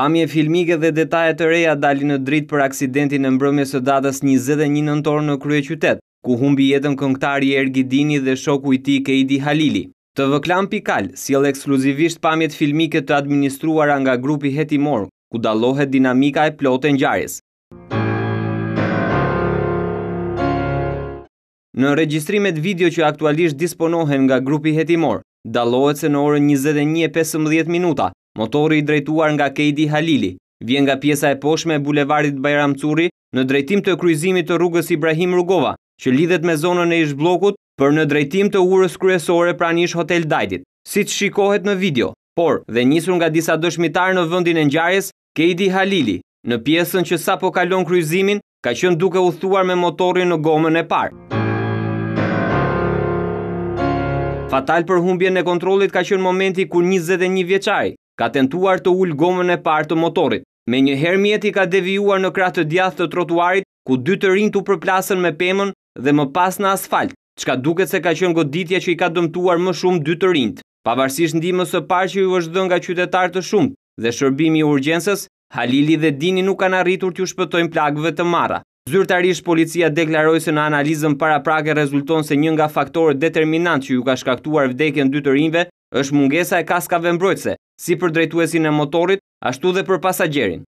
Pamje filmike dhe detajet të reja dali në drit për aksidentin në mbrëmjes së datës 21 nëntorë në krye qytet, ku humbi jetën këngtari Ergi Dini dhe shoku i ti Kejdi Halili. Të vëklam pikal, si edhe ekskluzivisht pamjet filmike të administruara nga grupi Hetimor, ku dalohet dinamika e plotën gjarës. Në regjistrimet video që aktualisht disponohen nga grupi Hetimor, dalohet se në orën 21.15 minuta, Motori i drejtuar nga Kejdi Halili, vjen nga pjesa e poshme e bulevardit Bajram Curi në drejtim të kryzimit të rrugës Ibrahim Rugova, që lidhet me zonën e ish blokut për në drejtim të urës kryesore pra ish hotel dajtit. Si që shikohet në video, por dhe njësur nga disa dëshmitar në vëndin e njares, Kejdi Halili, në pjesën që sa po kalon kryzimin, ka qënë duke u thuar me motori në gomën e parë. Fatal për humbje në kontrolit ka qënë momenti ku 21 vjeqari, ka tentuar të ullë gomën e partë të motorit. Me një hermjeti ka devijuar në kratë të djath të trotuarit, ku dy të rinë të përplasën me pemën dhe më pas në asfalt, qka duket se ka qënë goditja që i ka dëmtuar më shumë dy të rinët. Pavarësisht ndimës së parë që ju është dhënë nga qytetarë të shumë dhe shërbimi urgjensës, Halili dhe Dini nuk kanë arritur të ju shpëtojnë plagëve të mara. Zyrtarisht policia deklaroj se në analizën para prake rezulton se një nga faktorët determinant që ju ka shkaktuar vdekjen dy të rinëve është mungesa e kaskave mbrojtëse, si për drejtuesin e motorit, ashtu dhe për pasagerin.